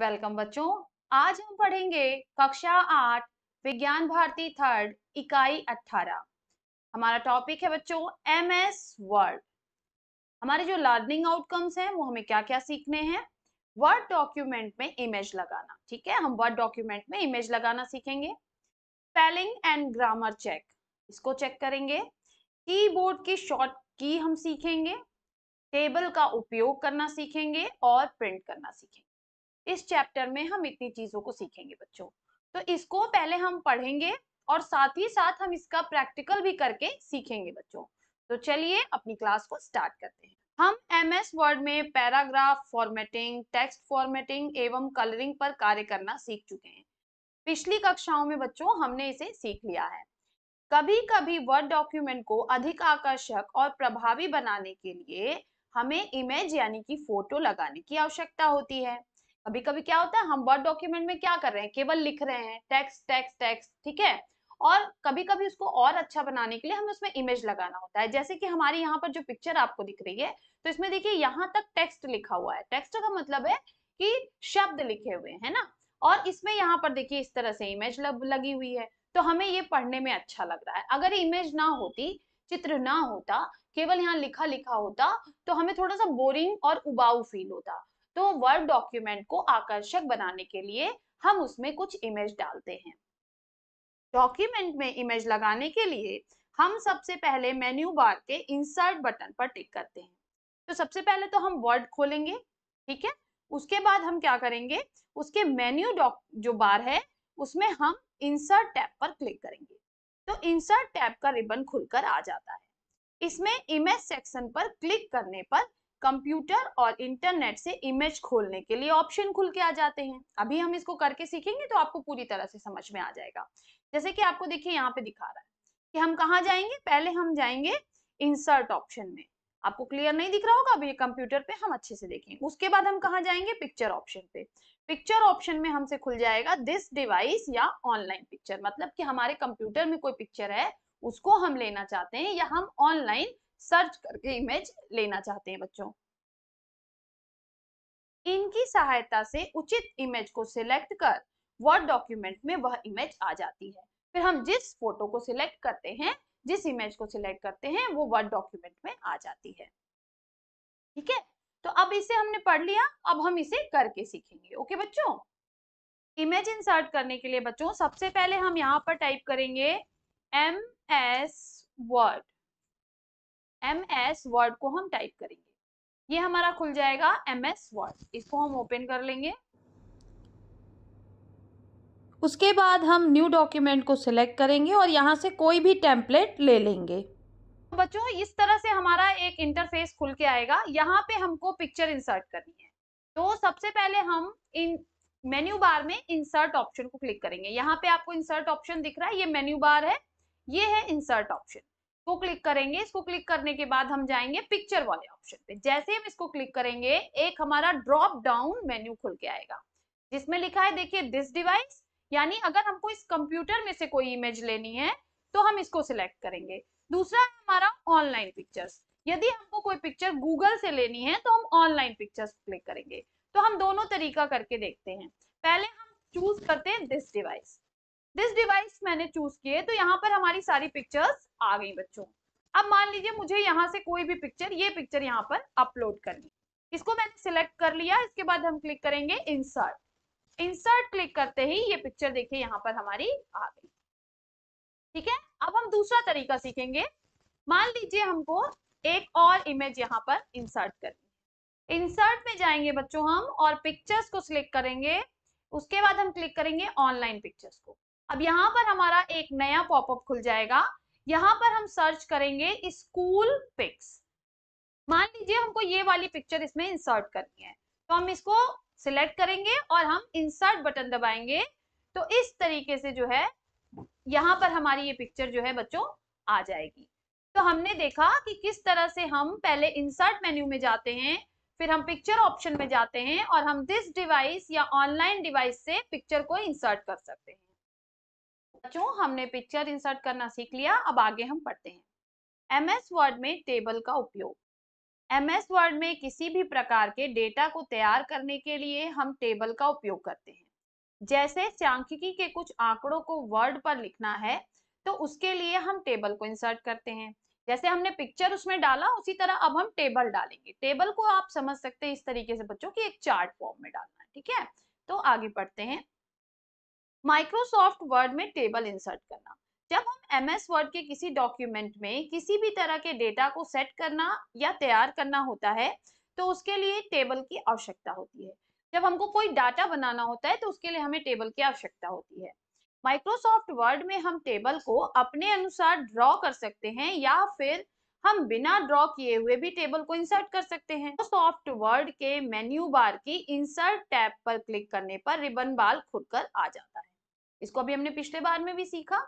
welcome बच्चों आज हम पढ़ेंगे कक्षा आठ विज्ञान भारती थर्ड इकाई अठारह हमारा टॉपिक है बच्चों एम एस वर्ड हमारे जो लर्निंग आउटकम्स हैं वो हमें क्या क्या सीखने हैं वर्ड डॉक्यूमेंट में इमेज लगाना ठीक है हम वर्ड डॉक्यूमेंट में इमेज लगाना सीखेंगे स्पेलिंग एंड ग्रामर चेक इसको चेक करेंगे कीबोर्ड की शॉर्ट की हम सीखेंगे टेबल का उपयोग करना सीखेंगे और प्रिंट करना सीखेंगे इस चैप्टर में हम इतनी चीजों को सीखेंगे बच्चों तो इसको पहले हम पढ़ेंगे और साथ ही साथ हम इसका प्रैक्टिकल भी करके सीखेंगे बच्चों तो चलिए अपनी क्लास को स्टार्ट करते हैं हम एम एस वर्ड में पैराग्राफ फॉर्मेटिंग टेक्स्ट फॉर्मेटिंग एवं कलरिंग पर कार्य करना सीख चुके हैं पिछली कक्षाओं में बच्चों हमने इसे सीख लिया है कभी कभी वर्ड डॉक्यूमेंट को अधिक आकर्षक और प्रभावी बनाने के लिए हमें इमेज यानी कि फोटो लगाने की आवश्यकता होती है कभी कभी क्या होता है हम वर्ड डॉक्यूमेंट में क्या कर रहे हैं केवल लिख रहे हैं टेक्स्ट टेक्स्ट टेक्स्ट ठीक है और कभी कभी उसको और अच्छा बनाने के लिए हमें उसमें इमेज लगाना होता है जैसे कि हमारी यहाँ पर जो पिक्चर आपको दिख रही है तो इसमें देखिए यहाँ तक टेक्स्ट लिखा हुआ है टेक्स्ट का मतलब है कि शब्द लिखे हुए हैं ना और इसमें यहाँ पर देखिए इस तरह से इमेज लग, लगी हुई है तो हमें ये पढ़ने में अच्छा लग रहा है अगर इमेज ना होती चित्र ना होता केवल यहाँ लिखा लिखा होता तो हमें थोड़ा सा बोरिंग और उबाऊ फील होता तो वर्ड डॉक्यूमेंट को आकर्षक बनाने के लिए हम उसमें कुछ इमेज डालते हैं डॉक्यूमेंट में इमेज लगाने के लिए हम सबसे पहले मेन्यू बार के इंसर्ट बटन पर टिक करते हैं तो सबसे पहले तो हम वर्ड खोलेंगे ठीक है उसके बाद हम क्या करेंगे उसके मेन्यू डॉक जो बार है उसमें हम इंसर्ट टैब पर क्लिक करेंगे तो इंसर्ट टैब का रिबन खुलकर आ जाता है इसमें इमेज सेक्शन पर क्लिक करने पर कंप्यूटर और इंटरनेट से इमेज खोलने के लिए ऑप्शन खुल के आ जाते हैं अभी हम इसको करके सीखेंगे तो आपको पूरी तरह से समझ में आ जाएगा जैसे कि आपको देखिए यहाँ पे दिखा रहा है कि हम कहाँ जाएंगे पहले हम जाएंगे इंसर्ट ऑप्शन में आपको क्लियर नहीं दिख रहा होगा अभी कंप्यूटर पे हम अच्छे से देखेंगे उसके बाद हम कहा जाएंगे पिक्चर ऑप्शन पे पिक्चर ऑप्शन में हमसे खुल जाएगा दिस डिवाइस या ऑनलाइन पिक्चर मतलब कि हमारे कंप्यूटर में कोई पिक्चर है उसको हम लेना चाहते हैं या हम ऑनलाइन सर्च करके इमेज लेना चाहते हैं बच्चों इनकी सहायता से उचित इमेज को सिलेक्ट कर वर्ड डॉक्यूमेंट में वह इमेज आ जाती है फिर हम जिस फोटो को सिलेक्ट करते हैं जिस इमेज को सिलेक्ट करते हैं वो वर्ड डॉक्यूमेंट में आ जाती है ठीक है तो अब इसे हमने पढ़ लिया अब हम इसे करके सीखेंगे ओके बच्चों इमेज इंसर्ट करने के लिए बच्चों सबसे पहले हम यहाँ पर टाइप करेंगे M S Word M S Word को हम टाइप करेंगे ये हमारा खुल जाएगा एम एस वर्ड इसको हम ओपन कर लेंगे उसके बाद हम न्यू डॉक्यूमेंट को सिलेक्ट करेंगे और यहाँ से कोई भी टेम्पलेट ले लेंगे बच्चों इस तरह से हमारा एक इंटरफेस खुल के आएगा यहाँ पे हमको पिक्चर इंसर्ट करनी है तो सबसे पहले हम इन मेन्यू बार में इंसर्ट ऑप्शन को क्लिक करेंगे यहाँ पे आपको इंसर्ट ऑप्शन दिख रहा है ये मेन्यू बार है ये है इंसर्ट ऑप्शन इसको क्लिक करेंगे इसको क्लिक करने के बाद हम जाएंगे पिक्चर वाले ऑप्शन पे जैसे हम इसको क्लिक करेंगे एक हमारा ड्रॉप डाउन मेन्यू खुल के आएगा जिसमें लिखा है देखिए दिस डिवाइस यानी अगर हमको इस कंप्यूटर में से कोई इमेज लेनी है तो हम इसको सिलेक्ट करेंगे दूसरा है हमारा ऑनलाइन पिक्चर्स यदि हमको कोई पिक्चर गूगल से लेनी है तो हम ऑनलाइन पिक्चर्स क्लिक करेंगे तो हम दोनों तरीका करके देखते हैं पहले हम चूज करते हैं दिस डिवाइस दिस डिवाइस मैंने चूज किए तो यहाँ पर हमारी सारी पिक्चर्स आ गई बच्चों अब मान लीजिए मुझे यहाँ से कोई भी पिक्चर ये पिक्चर यहाँ पर अपलोड करनी इसको मैंने सिलेक्ट कर लिया इसके बाद हम क्लिक करेंगे इंसर्ट इंसर्ट क्लिक करते ही ये पिक्चर देखिए यहाँ पर हमारी आ गई ठीक है अब हम दूसरा तरीका सीखेंगे मान लीजिए हमको एक और इमेज यहाँ पर इंसर्ट करनी इंसर्ट में जाएंगे बच्चों हम और पिक्चर्स को सिलेक्ट करेंगे उसके बाद हम क्लिक करेंगे ऑनलाइन पिक्चर्स को अब यहाँ पर हमारा एक नया पॉपअप खुल जाएगा यहाँ पर हम सर्च करेंगे स्कूल पिक्स मान लीजिए हमको ये वाली पिक्चर इसमें इंसर्ट करनी है तो हम इसको सिलेक्ट करेंगे और हम इंसर्ट बटन दबाएंगे तो इस तरीके से जो है यहाँ पर हमारी ये पिक्चर जो है बच्चों आ जाएगी तो हमने देखा कि किस तरह से हम पहले इंसर्ट मेन्यू में जाते हैं फिर हम पिक्चर ऑप्शन में जाते हैं और हम दिस डिवाइस या ऑनलाइन डिवाइस से पिक्चर को इंसर्ट कर सकते हैं बच्चों हमने पिक्चर इंसर्ट करना सीख लिया अब आगे हम पढ़ते हैं एस वर्ड में टेबल का उपयोग एस वर्ड में किसी भी प्रकार के डेटा को तैयार करने के लिए हम टेबल का उपयोग करते हैं जैसे सांख्यिकी के कुछ आंकड़ों को वर्ड पर लिखना है तो उसके लिए हम टेबल को इंसर्ट करते हैं जैसे हमने पिक्चर उसमें डाला उसी तरह अब हम टेबल डालेंगे टेबल को आप समझ सकते हैं इस तरीके से बच्चों की एक चार्ट फॉर्म में डालना है ठीक है तो आगे पढ़ते हैं माइक्रोसॉफ्ट वर्ड में टेबल इंसर्ट करना जब हम एम एस वर्ड के किसी डॉक्यूमेंट में किसी भी तरह के डेटा को सेट करना या तैयार करना होता है तो उसके लिए टेबल की आवश्यकता होती है जब हमको कोई डाटा बनाना होता है तो उसके लिए हमें टेबल की आवश्यकता होती है माइक्रोसॉफ्ट वर्ड में हम टेबल को अपने अनुसार ड्रॉ कर सकते हैं या फिर हम बिना ड्रॉ किए हुए भी टेबल को इंसर्ट कर सकते हैं सॉफ्ट वर्ड के मेन्यू बार की इंसर्ट टैब पर क्लिक करने पर रिबन बाल खुलकर आ जाता है इसको अभी हमने पिछले बार में भी सीखा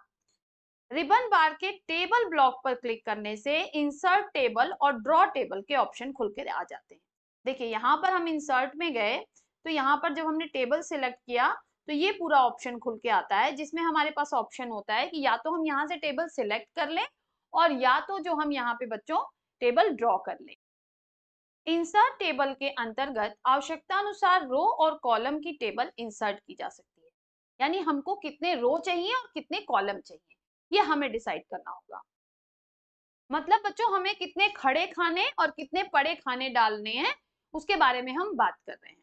रिबन बार के टेबल ब्लॉक पर क्लिक करने से इंसर्ट टेबल और ड्रॉ टेबल के ऑप्शन खुल के आ जाते हैं देखिए यहाँ पर हम इंसर्ट में गए तो यहाँ पर जब हमने टेबल सेलेक्ट किया तो ये पूरा ऑप्शन खुल के आता है जिसमें हमारे पास ऑप्शन होता है कि या तो हम यहाँ से टेबल सिलेक्ट कर लें और या तो जो हम यहाँ पे बच्चों टेबल ड्रॉ कर लें इंसर्ट टेबल के अंतर्गत आवश्यकता अनुसार रो और कॉलम की टेबल इंसर्ट की जा सकती है यानी हमको कितने रो चाहिए और कितने कॉलम चाहिए ये हमें डिसाइड करना होगा मतलब बच्चों हमें कितने खड़े खाने और कितने पड़े खाने डालने हैं उसके बारे में हम बात कर रहे हैं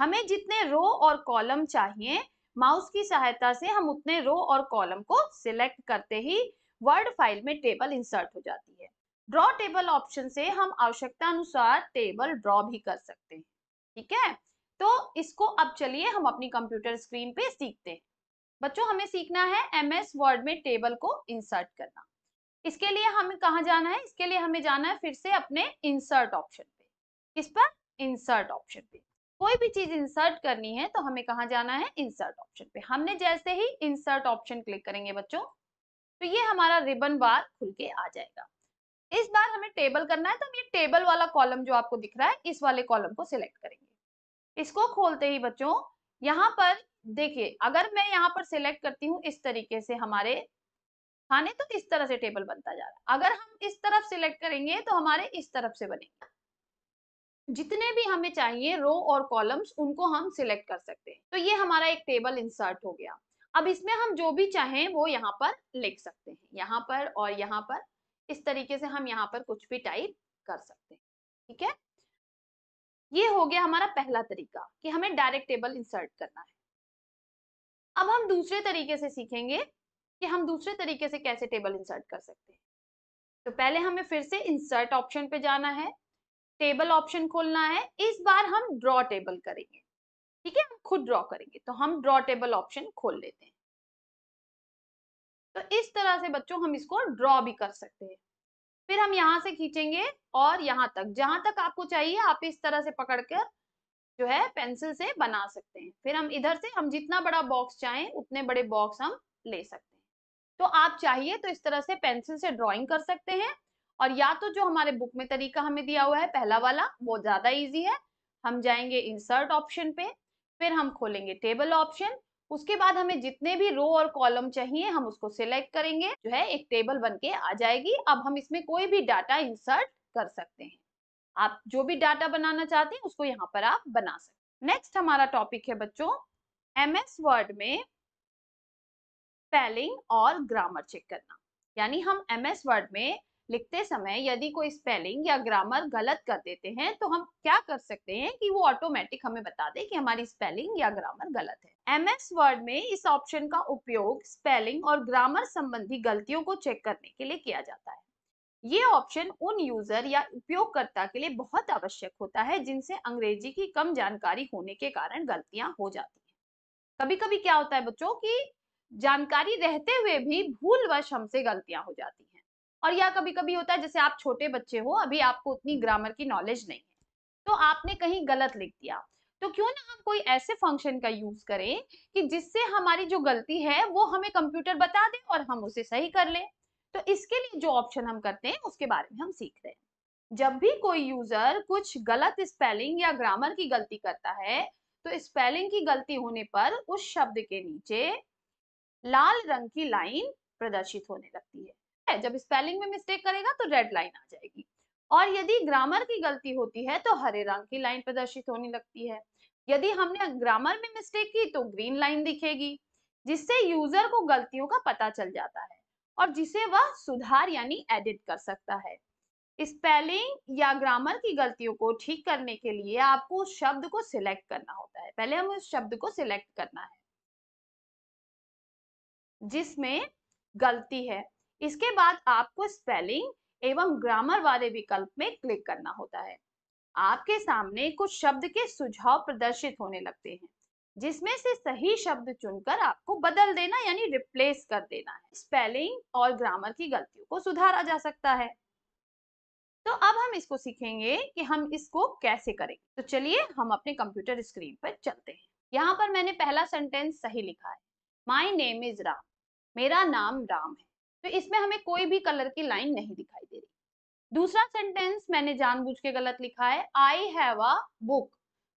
हमें जितने रो और कॉलम चाहिए माउस की सहायता से हम उतने रो और कॉलम को सिलेक्ट करते ही वर्ड फाइल में टेबल इंसर्ट हो जाती है ड्रॉ टेबल ऑप्शन से हम आवश्यकता अनुसार टेबल ड्रॉ भी कर सकते हैं ठीक है तो इसको अब चलिए हम अपनी कंप्यूटर स्क्रीन पे सीखते हैं बच्चों हमें सीखना है एम एस वर्ड में टेबल को इंसर्ट करना इसके लिए हमें कहाँ जाना है इसके लिए हमें जाना है फिर से अपने इंसर्ट ऑप्शन पे इस पर इंसर्ट ऑप्शन पे कोई भी चीज इंसर्ट करनी है तो हमें कहाँ जाना है इंसर्ट ऑप्शन पे हमने जैसे ही इंसर्ट ऑप्शन क्लिक करेंगे बच्चों तो ये हमारा रिबन बार खुल के आ जाएगा इस बार हमें टेबल करना है तो हम ये टेबल वाला कॉलम जो आपको दिख रहा है इस वाले कॉलम को सिलेक्ट करेंगे इसको खोलते ही बच्चों यहाँ पर देखिए अगर मैं यहाँ पर सिलेक्ट करती हूँ इस तरीके से हमारे खाने तो इस तरह से टेबल बनता जा रहा है अगर हम इस तरफ सिलेक्ट करेंगे तो हमारे इस तरफ से बनेंगे जितने भी हमें चाहिए रो और कॉलम्स उनको हम सिलेक्ट कर सकते हैं तो ये हमारा एक टेबल इंसर्ट हो गया अब इसमें हम जो भी चाहें वो यहाँ पर लिख सकते हैं यहाँ पर और यहाँ पर इस तरीके से हम यहाँ पर कुछ भी टाइप कर सकते हैं ठीक है ये हो गया हमारा पहला तरीका कि हमें डायरेक्ट टेबल इंसर्ट करना है अब हम दूसरे तरीके से सीखेंगे कि हम दूसरे तरीके से कैसे टेबल इंसर्ट कर सकते हैं तो पहले हमें फिर से इंसर्ट ऑप्शन पे जाना है टेबल ऑप्शन खोलना है इस बार हम ड्रॉ टेबल करेंगे ठीक है हम खुद ड्रॉ करेंगे तो हम ड्रॉ टेबल ऑप्शन खोल लेते हैं तो इस तरह से बच्चों हम इसको ड्रॉ भी कर सकते हैं फिर हम यहाँ से खींचेंगे और यहाँ तक जहां तक आपको चाहिए आप इस तरह से पकड़कर जो है पेंसिल से बना सकते हैं फिर हम इधर से हम जितना बड़ा बॉक्स चाहें उतने बड़े बॉक्स हम ले सकते हैं तो आप चाहिए तो इस तरह से पेंसिल से ड्रॉइंग कर सकते हैं और या तो जो हमारे बुक में तरीका हमें दिया हुआ है पहला वाला वो ज्यादा ईजी है हम जाएंगे इंसर्ट ऑप्शन पे फिर हम खोलेंगे टेबल ऑप्शन उसके बाद हमें जितने भी रो और कॉलम चाहिए हम उसको सिलेक्ट करेंगे जो है एक टेबल बन के आ जाएगी अब हम इसमें कोई भी डाटा इंसर्ट कर सकते हैं आप जो भी डाटा बनाना चाहते हैं उसको यहाँ पर आप बना सकते हैं नेक्स्ट हमारा टॉपिक है बच्चों एम एस वर्ड में स्पेलिंग और ग्रामर चेक करना यानी हम एम एस वर्ड में लिखते समय यदि कोई स्पेलिंग या ग्रामर गलत कर देते हैं तो हम क्या कर सकते हैं कि वो ऑटोमेटिक हमें बता दे कि हमारी स्पेलिंग या ग्रामर गलत है एम एस वर्ड में इस ऑप्शन का उपयोग स्पेलिंग और ग्रामर संबंधी गलतियों को चेक करने के लिए किया जाता है ये ऑप्शन उन यूजर या उपयोगकर्ता के लिए बहुत आवश्यक होता है जिनसे अंग्रेजी की कम जानकारी होने के कारण गलतियां हो जाती हैं कभी कभी क्या होता है बच्चों की जानकारी रहते हुए भी भूलवश हमसे गलतियां हो जाती हैं और या कभी कभी होता है जैसे आप छोटे बच्चे हो अभी आपको उतनी ग्रामर की नॉलेज नहीं है तो आपने कहीं गलत लिख दिया तो क्यों ना हम कोई ऐसे फंक्शन का यूज करें कि जिससे हमारी जो गलती है वो हमें कंप्यूटर बता दे और हम उसे सही कर ले तो इसके लिए जो ऑप्शन हम करते हैं उसके बारे में हम सीख रहे हैं जब भी कोई यूजर कुछ गलत स्पेलिंग या ग्रामर की गलती करता है तो स्पेलिंग की गलती होने पर उस शब्द के नीचे लाल रंग की लाइन प्रदर्शित होने लगती है है जब स्पेलिंग में मिस्टेक करेगा तो रेड लाइन आ जाएगी और यदि ग्रामर की गलती होती है तो हरे रंग की लाइन प्रदर्शित होने लगती है यदि हमने ग्रामर में मिस्टेक की तो ग्रीन लाइन दिखेगी जिससे यूजर को गलतियों का पता चल जाता है और जिसे वह सुधार यानी एडिट कर सकता है स्पेलिंग या ग्रामर की गलतियों को ठीक करने के लिए आपको उस शब्द को सिलेक्ट करना होता है पहले हमें उस शब्द को सिलेक्ट करना है जिसमें गलती है इसके बाद आपको स्पेलिंग एवं ग्रामर वाले विकल्प में क्लिक करना होता है आपके सामने कुछ शब्द के सुझाव प्रदर्शित होने लगते हैं जिसमें से सही शब्द चुनकर आपको बदल देना यानी रिप्लेस कर देना है स्पेलिंग और ग्रामर की गलतियों को सुधारा जा सकता है तो अब हम इसको सीखेंगे कि हम इसको कैसे करेंगे तो चलिए हम अपने कंप्यूटर स्क्रीन पर चलते हैं यहाँ पर मैंने पहला सेंटेंस सही लिखा है माई नेम इज राम मेरा नाम राम है तो इसमें हमें कोई भी कलर की लाइन नहीं दिखाई दे रही दूसरा सेंटेंस मैंने जानबूझ के गलत लिखा है I have a book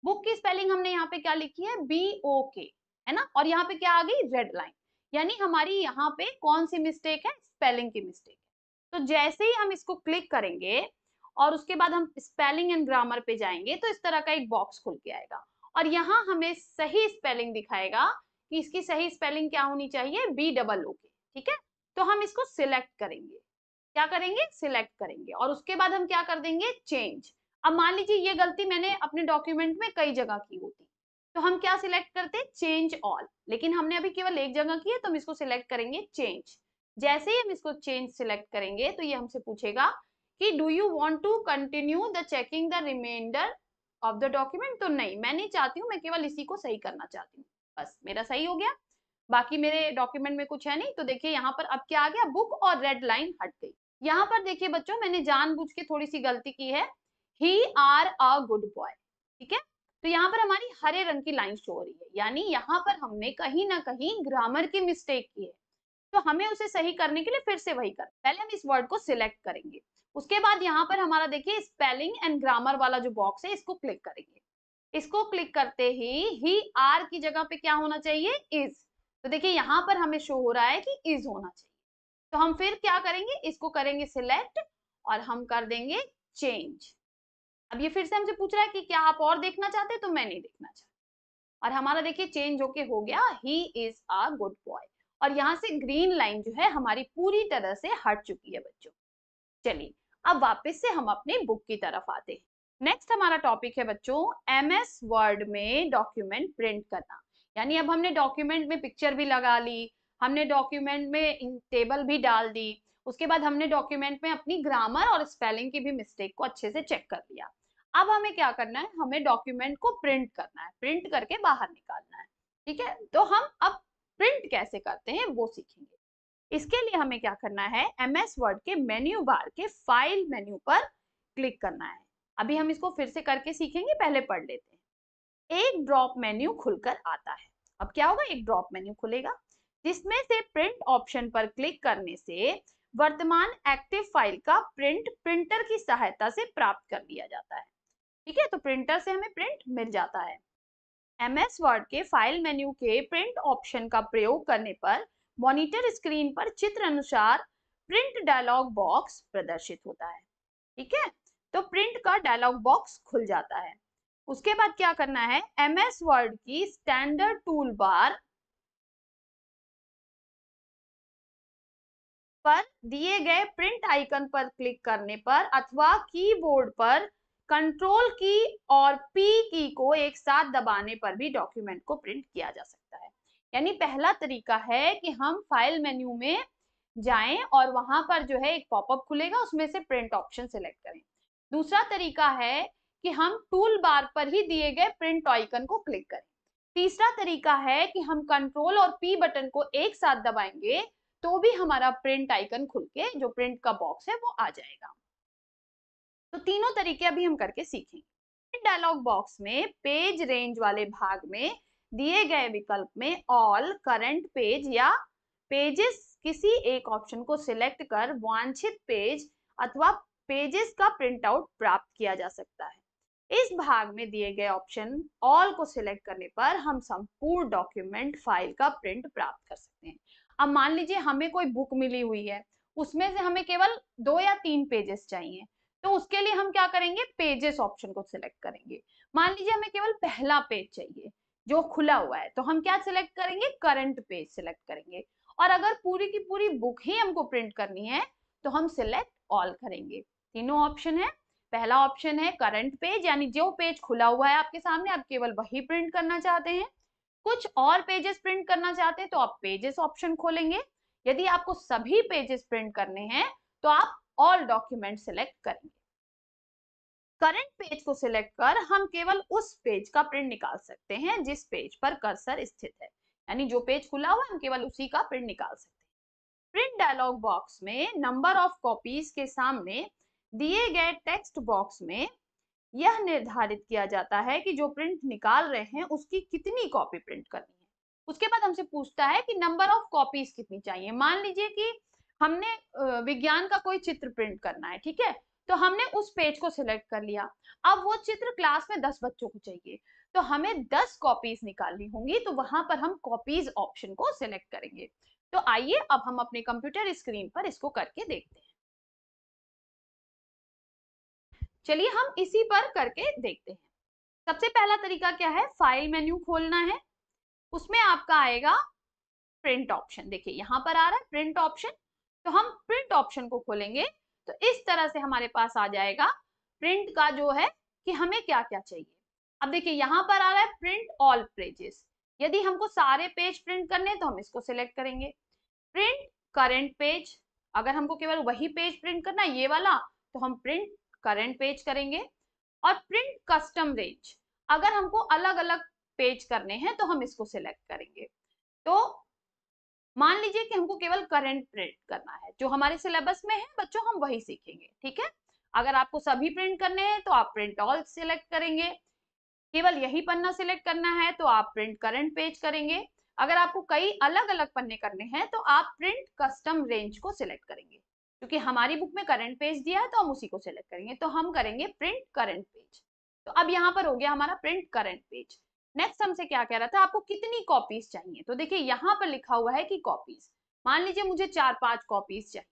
book की स्पेलिंग हमने यहाँ पे क्या लिखी है बी ओ के है ना और यहाँ पे क्या आ गई रेड लाइन यानी हमारी यहाँ पे कौन सी मिस्टेक है स्पेलिंग की मिस्टेक तो जैसे ही हम इसको क्लिक करेंगे और उसके बाद हम स्पेलिंग एंड ग्रामर पे जाएंगे तो इस तरह का एक बॉक्स खुल के आएगा और यहाँ हमें सही स्पेलिंग दिखाएगा कि इसकी सही स्पेलिंग क्या होनी चाहिए बी डबल ओ के ठीक है तो हम इसको सिलेक्ट करेंगे क्या करेंगे सिलेक्ट करेंगे और उसके बाद हम क्या कर देंगे चेंज अब मान लीजिए ये गलती मैंने अपने डॉक्यूमेंट में कई जगह की होती तो हम क्या सिलेक्ट करते चेंज ऑल लेकिन हमने अभी केवल एक जगह की है तो हम इसको सिलेक्ट करेंगे चेंज जैसे ही हम इसको चेंज सिलेक्ट करेंगे तो ये हमसे पूछेगा कि do you want to continue the checking the reminder of the document तो नहीं मैं नहीं चाहती हूँ मैं केवल इसी को सही करना चाहती हूँ बस मेरा सही हो गया बाकी मेरे डॉक्यूमेंट में कुछ है नहीं तो देखिए यहाँ पर अब क्या आ गया बुक और रेड लाइन हट गई यहाँ पर देखिए बच्चों मैंने जानबूझ के थोड़ी सी गलती की है he are a good boy ठीक है तो यहाँ पर हमारी हरे रंग की लाइन शो हो रही है यानी यहाँ पर हमने कहीं ना कहीं ग्रामर की मिस्टेक की है तो हमें उसे सही करने के लिए फिर से वही कर पहले हम इस वर्ड को सिलेक्ट करेंगे उसके बाद यहाँ पर हमारा देखिए स्पेलिंग एंड ग्रामर वाला जो बॉक्स है इसको क्लिक करेंगे इसको क्लिक करते ही ही आर की जगह पे क्या होना चाहिए इज तो देखिए यहाँ पर हमें शो हो रहा है कि इज होना चाहिए तो हम फिर क्या करेंगे इसको करेंगे सिलेक्ट और हम कर देंगे चेंज अब ये फिर से हमसे पूछ रहा है कि क्या आप और देखना चाहते तो मैं नहीं देखना चाहती और हमारा देखिए चेंज होके हो गया he is a good boy और यहाँ से ग्रीन लाइन जो है हमारी पूरी तरह से हट चुकी है बच्चों चलिए अब वापस से हम अपने बुक की तरफ आते हैं नेक्स्ट हमारा टॉपिक है बच्चों एम एस वर्ड में डॉक्यूमेंट प्रिंट करना यानी अब हमने डॉक्यूमेंट में पिक्चर भी लगा ली हमने डॉक्यूमेंट में टेबल भी डाल दी उसके बाद हमने डॉक्यूमेंट में अपनी ग्रामर और स्पेलिंग की भी मिस्टेक को अच्छे से चेक कर लिया अब हमें क्या करना है हमें डॉक्यूमेंट को प्रिंट करना है प्रिंट करके बाहर निकालना है ठीक है तो हम अब प्रिंट कैसे करते हैं वो सीखेंगे इसके लिए हमें क्या करना है एम एस वर्ड के मेन्यू बार के फाइल मेन्यू पर क्लिक करना है अभी हम इसको फिर से करके सीखेंगे पहले पढ़ लेते हैं एक ड्रॉप मेन्यू खुलकर आता है अब क्या होगा एक ड्रॉप मेन्यू खुलेगा जिसमें से प्रिंट ऑप्शन पर क्लिक करने से वर्तमान एक्टिव फाइल का प्रिंट प्रिंटर की सहायता से प्राप्त कर लिया जाता है ठीक है तो प्रिंटर से हमें प्रिंट मिल जाता है एम एस वर्ड के फाइल मेन्यू के प्रिंट ऑप्शन का प्रयोग करने पर मॉनिटर स्क्रीन पर चित्र अनुसार प्रिंट डायलॉग बॉक्स प्रदर्शित होता है ठीक है तो प्रिंट का डायलॉग बॉक्स खुल जाता है उसके बाद क्या करना है एम एस वर्ड की स्टैंडर्ड टूल बार पर दिए गए प्रिंट आइकन पर क्लिक करने पर अथवा कीबोर्ड पर कंट्रोल की और पी की को एक साथ दबाने पर भी डॉक्यूमेंट को प्रिंट किया जा सकता है यानी पहला तरीका है कि हम फाइल मेन्यू में जाएं और वहां पर जो है एक पॉपअप खुलेगा उसमें से प्रिंट ऑप्शन सिलेक्ट करें दूसरा तरीका है कि हम टूल बार पर ही दिए गए प्रिंट आइकन को क्लिक करें तीसरा तरीका है कि हम कंट्रोल और पी बटन को एक साथ दबाएंगे तो भी हमारा प्रिंट आइकन खुल के जो प्रिंट का बॉक्स है वो आ जाएगा तो तीनों तरीके अभी हम करके सीखेंगे डायलॉग बॉक्स में पेज रेंज वाले भाग में दिए गए विकल्प में ऑल करंट पेज या पेजेस किसी एक ऑप्शन को सिलेक्ट कर वांछित पेज अथवा पेजेस का प्रिंट आउट प्राप्त किया जा सकता है इस भाग में दिए गए ऑप्शन ऑल को सिलेक्ट करने पर हम संपूर्ण डॉक्यूमेंट फाइल का प्रिंट प्राप्त कर सकते हैं अब मान लीजिए हमें कोई बुक मिली हुई है उसमें से हमें केवल दो या तीन पेजेस चाहिए तो उसके लिए हम क्या करेंगे पेजेस ऑप्शन को सिलेक्ट करेंगे मान लीजिए हमें केवल पहला पेज चाहिए जो खुला हुआ है तो हम क्या सिलेक्ट करेंगे करंट पेज सिलेक्ट करेंगे और अगर पूरी की पूरी बुक ही हमको प्रिंट करनी है तो हम सिलेक्ट ऑल करेंगे तीनों ऑप्शन है पहला ऑप्शन है करंट पेज यानी जो पेज खुला हुआ है आपके सामने आप केवल वही प्रिंट करना चाहते हैं कुछ और पेजेस प्रिंट करना चाहते हैं तो आप पेजेस ऑप्शन खोलेंगे यदि आपको सभी पेजेस प्रिंट करने हैं तो आप ऑल डॉक्यूमेंट सिलेक्ट करेंगे करंट पेज को सिलेक्ट कर हम केवल उस पेज का प्रिंट निकाल सकते हैं जिस पेज पर कर्सर स्थित है यानी जो पेज खुला हुआ हम केवल उसी का प्रिंट निकाल सकते हैं प्रिंट डायलॉग बॉक्स में नंबर ऑफ कॉपीज के सामने दिए गए टेक्स्ट बॉक्स में यह निर्धारित किया जाता है कि जो प्रिंट निकाल रहे हैं उसकी कितनी कॉपी प्रिंट करनी है उसके बाद हमसे पूछता है कि नंबर ऑफ कॉपीज कितनी चाहिए मान लीजिए कि हमने विज्ञान का कोई चित्र प्रिंट करना है ठीक है तो हमने उस पेज को सिलेक्ट कर लिया अब वो चित्र क्लास में दस बच्चों को चाहिए तो हमें दस कॉपीज निकालनी होंगी तो वहां पर हम कॉपीज ऑप्शन को सिलेक्ट करेंगे तो आइए अब हम अपने कंप्यूटर स्क्रीन पर इसको करके देखते हैं चलिए हम इसी पर करके देखते हैं सबसे पहला तरीका क्या है फाइल मेन्यू खोलना है उसमें आपका आएगा प्रिंट ऑप्शन देखिए यहाँ पर आ रहा है प्रिंट ऑप्शन तो हम प्रिंट ऑप्शन को खोलेंगे तो इस तरह से हमारे पास आ जाएगा प्रिंट का जो है कि हमें क्या क्या चाहिए अब देखिए यहाँ पर आ रहा है प्रिंट ऑल पेजेस यदि हमको सारे पेज प्रिंट करने तो हम इसको सिलेक्ट करेंगे प्रिंट करेंट पेज अगर हमको केवल वही पेज प्रिंट करना है ये वाला तो हम प्रिंट करंट पेज करेंगे और प्रिंट कस्टम रेंज अगर हमको अलग अलग पेज करने हैं तो हम इसको सिलेक्ट करेंगे तो मान लीजिए कि हमको केवल करंट प्रिंट करना है जो हमारे सिलेबस में है बच्चों हम वही सीखेंगे ठीक है अगर आपको सभी प्रिंट करने हैं तो आप प्रिंट ऑल सिलेक्ट करेंगे केवल यही पन्ना सिलेक्ट करना है तो आप प्रिंट करंट पेज करेंगे अगर आपको कई अलग अलग पन्ने करने हैं तो आप प्रिंट कस्टम रेंज को सिलेक्ट करेंगे क्योंकि हमारी बुक में करंट पेज दिया है तो हम उसी को सिलेक्ट करेंगे तो हम करेंगे प्रिंट करंट पेज तो अब यहाँ पर हो गया हमारा प्रिंट करंट पेज नेक्स्ट हमसे क्या कह रहा था आपको कितनी कॉपीज चाहिए तो देखिए यहाँ पर लिखा हुआ है कि कॉपीज मान लीजिए मुझे चार पांच कॉपीज चाहिए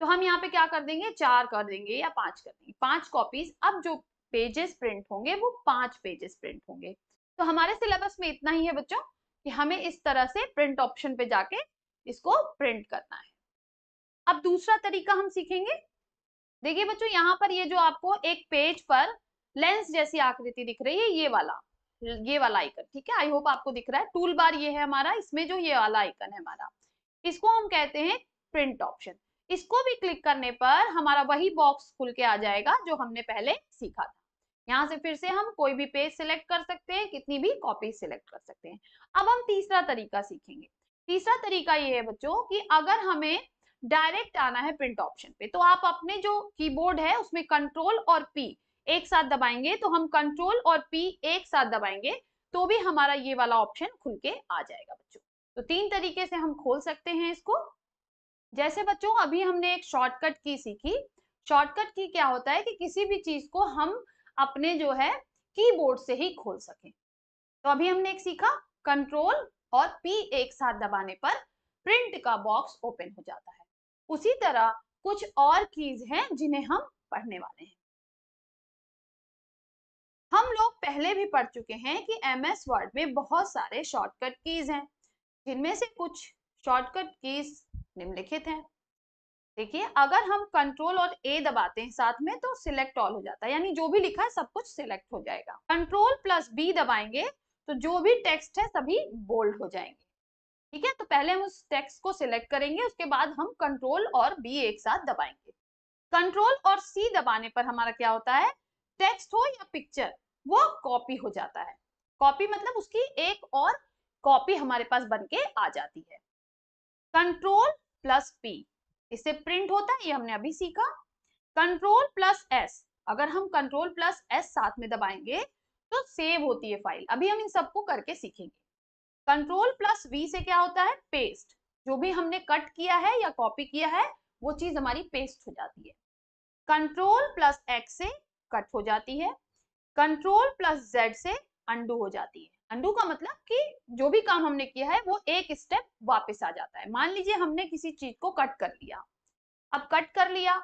तो हम यहाँ पे क्या कर देंगे चार कर देंगे या पांच कर देंगे पांच कॉपीज अब जो पेजेस प्रिंट होंगे वो पांच पेजेस प्रिंट होंगे तो हमारे सिलेबस में इतना ही है बच्चों कि हमें इस तरह से प्रिंट ऑप्शन पे जाके इसको प्रिंट करना है अब दूसरा तरीका हम सीखेंगे देखिए बच्चों यहाँ पर ये जो आपको एक पेज पर लेंस जैसी आकृति दिख रही है ये वाला ये वाला आइकन ठीक है आई होप आपको दिख रहा है टूल बार ये है हमारा इसमें जो ये वाला आइकन है हमारा इसको हम कहते हैं प्रिंट ऑप्शन इसको भी क्लिक करने पर हमारा वही बॉक्स खुल के आ जाएगा जो हमने पहले सीखा था यहाँ से फिर से हम कोई भी पेज सिलेक्ट कर सकते हैं कितनी भी कॉपी सिलेक्ट कर सकते हैं अब हम तीसरा तरीका सीखेंगे तीसरा तरीका ये है बच्चों कि अगर हमें डायरेक्ट आना है प्रिंट ऑप्शन पे तो आप अपने जो कीबोर्ड है उसमें कंट्रोल और पी एक साथ दबाएंगे तो हम कंट्रोल और पी एक साथ दबाएंगे तो भी हमारा ये वाला ऑप्शन खुल के आ जाएगा बच्चों तो तीन तरीके से हम खोल सकते हैं इसको जैसे बच्चों अभी हमने एक शॉर्टकट की सीखी शॉर्टकट की क्या होता है कि किसी भी चीज को हम अपने जो है कीबोर्ड से ही खोल सकें तो अभी हमने एक सीखा कंट्रोल और पी एक साथ दबाने पर प्रिंट का बॉक्स ओपन हो जाता है उसी तरह कुछ और कीज हैं जिन्हें हम पढ़ने वाले हैं हम लोग पहले भी पढ़ चुके हैं कि एम एस वर्ड में बहुत सारे शॉर्टकट कीज हैं जिनमें से कुछ शॉर्टकट कीज निम्नलिखित हैं देखिए अगर हम कंट्रोल और ए दबाते हैं साथ में तो सिलेक्ट ऑल हो जाता है यानी जो भी लिखा है सब कुछ सिलेक्ट हो जाएगा कंट्रोल प्लस बी दबाएंगे तो जो भी टेक्स्ट है सभी बोल्ड हो जाएंगे ठीक है तो पहले हम उस टेक्स्ट को सिलेक्ट करेंगे उसके बाद हम कंट्रोल और बी एक साथ दबाएंगे कंट्रोल और सी दबाने पर हमारा क्या होता है टेक्स्ट हो या पिक्चर वो कॉपी हो जाता है कॉपी मतलब उसकी एक और कॉपी हमारे पास बनके आ जाती है कंट्रोल प्लस पी इससे प्रिंट होता है ये हमने अभी सीखा कंट्रोल प्लस एस अगर हम कंट्रोल प्लस एस साथ में दबाएंगे तो सेव होती है फाइल अभी हम इन सबको करके सीखेंगे कंट्रोल प्लस वी से क्या होता है पेस्ट जो भी हमने कट किया है या कॉपी किया है वो चीज हमारी पेस्ट हो जाती है कंट्रोल प्लस एक्स से कट हो जाती है कंट्रोल प्लस जेड से अंडू हो जाती है अंडू का मतलब कि जो भी काम हमने किया है वो एक स्टेप वापस आ जाता है मान लीजिए हमने किसी चीज को कट कर लिया अब कट कर लिया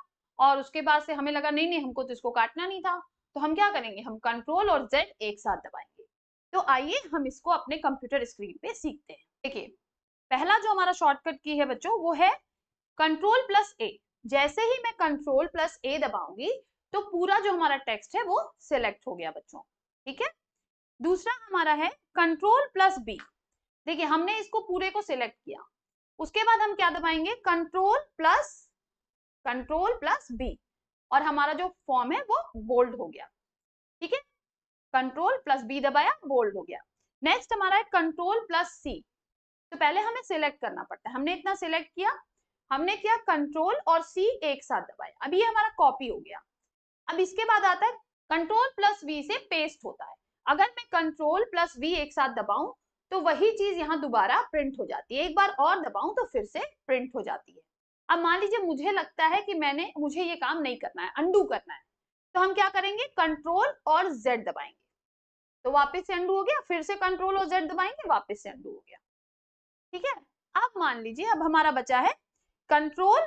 और उसके बाद से हमें लगा नहीं नहीं हमको तो इसको काटना नहीं था तो हम क्या करेंगे हम कंट्रोल और जेड एक साथ दबाएंगे तो आइए हम इसको अपने कंप्यूटर स्क्रीन पे सीखते हैं देखिए पहला जो हमारा शॉर्टकट की है बच्चों वो है कंट्रोल प्लस ए जैसे ही मैं कंट्रोल प्लस ए दबाऊंगी तो पूरा जो हमारा टेक्स्ट है वो सिलेक्ट हो गया बच्चों ठीक है दूसरा हमारा है कंट्रोल प्लस बी देखिए हमने इसको पूरे को सिलेक्ट किया उसके बाद हम क्या दबाएंगे control plus control plus B और हमारा जो फॉर्म है वो बोल्ड हो गया ठीक है कंट्रोल प्लस बी दबाया बोल्ड हो गया नेक्स्ट हमारा है कंट्रोल प्लस सी तो पहले हमें सिलेक्ट करना पड़ता है हमने इतना सिलेक्ट किया हमने किया कंट्रोल और सी एक साथ दबाया अब ये हमारा कॉपी हो गया अब इसके बाद आता है कंट्रोल प्लस वी से पेस्ट होता है अगर मैं कंट्रोल प्लस वी एक साथ दबाऊं तो वही चीज यहाँ दोबारा प्रिंट हो जाती है एक बार और दबाऊं तो फिर से प्रिंट हो जाती है अब मान लीजिए मुझे लगता है कि मैंने मुझे ये काम नहीं करना है अंडू करना है तो हम क्या करेंगे कंट्रोल और जेड दबाएंगे तो वापस से अंडू हो गया फिर से कंट्रोल और जेड दबाएंगे वापस से अंडू हो गया ठीक है अब मान लीजिए अब हमारा बचा है कंट्रोल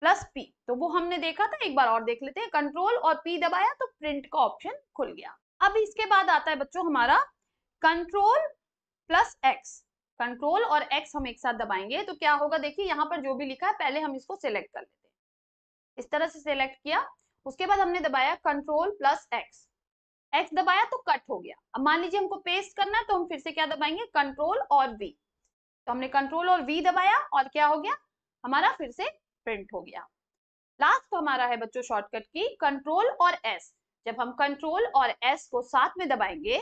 प्लस पी तो वो हमने देखा था एक बार और देख लेते हैं कंट्रोल और पी दबाया तो प्रिंट का ऑप्शन खुल गया अब इसके बाद आता है बच्चों हमारा कंट्रोल प्लस एक्स कंट्रोल और एक्स हम एक साथ दबाएंगे तो क्या होगा देखिए यहाँ पर जो भी लिखा है पहले हम इसको सिलेक्ट कर लेते हैं इस तरह से सिलेक्ट किया उसके बाद हमने दबाया कंट्रोल प्लस एक्स एक्स दबाया तो कट हो गया अब मान लीजिए हमको पेस्ट करना तो हम फिर से क्या दबाएंगे कंट्रोल और वी तो हमने कंट्रोल और वी दबाया और क्या हो गया हमारा फिर से प्रिंट हो गया लास्ट हमारा है बच्चों शॉर्टकट की कंट्रोल और एस जब हम कंट्रोल और एस को साथ में दबाएंगे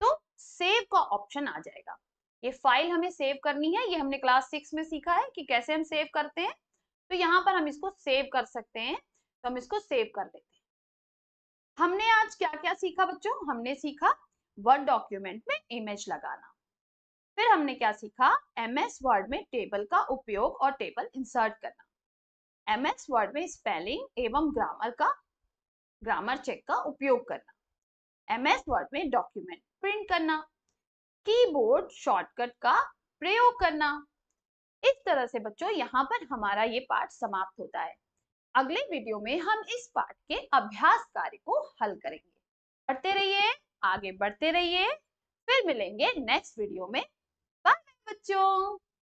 तो सेव का ऑप्शन आ जाएगा ये फाइल हमें सेव करनी है ये हमने क्लास सिक्स में सीखा है कि कैसे हम सेव करते हैं तो यहाँ पर हम इसको सेव कर सकते हैं तो हम इसको सेव कर देते हैं हमने आज क्या क्या सीखा बच्चों हमने सीखा वर्ड डॉक्यूमेंट में इमेज लगाना फिर हमने क्या सीखा एम एस वर्ड में टेबल का उपयोग और टेबल इंसर्ट करना एम एस वर्ड में स्पेलिंग एवं ग्रामर का ग्रामर चेक का उपयोग करना एम एस वर्ड में डॉक्यूमेंट प्रिंट करना कीबोर्ड शॉर्टकट का प्रयोग करना इस तरह से बच्चों यहाँ पर हमारा ये पार्ट समाप्त होता है अगले वीडियो में हम इस पाठ के अभ्यास कार्य को हल करेंगे बढ़ते रहिए आगे बढ़ते रहिए फिर मिलेंगे नेक्स्ट वीडियो में बाय बच्चों